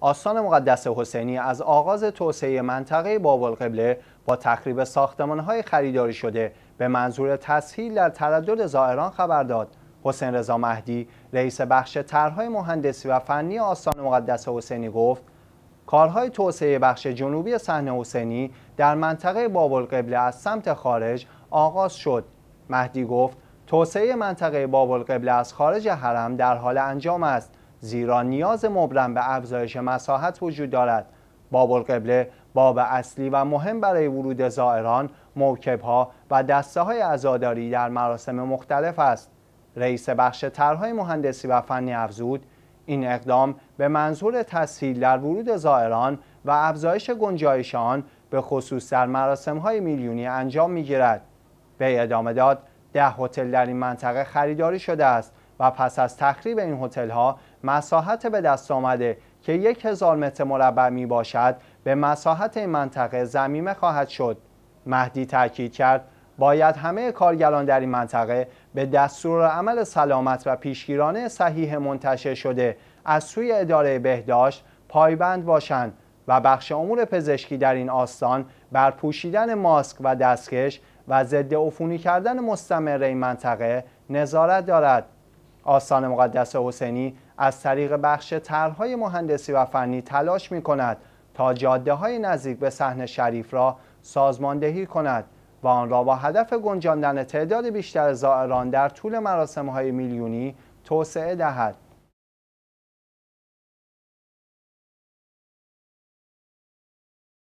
آستان مقدس حسینی از آغاز توسعه منطقه بابل قبله با تخریب ساختمانهای خریداری شده به منظور تسهیل در تردد زائران خبر داد حسین رضا مهدی رئیس بخش طرحهای مهندسی و فنی آستان مقدس حسینی گفت کارهای توسعه بخش جنوبی صحن حسینی در منطقه بابل قبله از سمت خارج آغاز شد مهدی گفت توسعه منطقه بابل قبله از خارج حرم در حال انجام است زیرا نیاز مبرم به افزایش مساحت وجود دارد باب القبله باب اصلی و مهم برای ورود زائران ها و دسته های عزاداری در مراسم مختلف است رئیس بخش طرحهای مهندسی و فنی افزود این اقدام به منظور تسهیل در ورود زائران و افزایش گنجایش آن به خصوص در مراسم های میلیونی انجام می گیرد. به ادامه داد ده هتل در این منطقه خریداری شده است و پس از تخریب این هتل ها مساحت به دست آمده که یک هزار متر مربع می باشد به مساحت این منطقه زمیمه خواهد شد مهدی تاکید کرد باید همه کارگران در این منطقه به دستور عمل سلامت و پیشگیرانه صحیح منتشر شده از سوی اداره بهداشت پایبند باشند و بخش امور پزشکی در این آستان بر پوشیدن ماسک و دستکش و ضد عفونی کردن مستمر این منطقه نظارت دارد آستان مقدس حسینی از طریق بخش طرحهای مهندسی و فنی تلاش می کند تا جاده های نزدیک به صحن شریف را سازماندهی کند و آن را با هدف گنجاندن تعداد بیشتر زائران در طول مراسم های میلیونی توسعه دهد.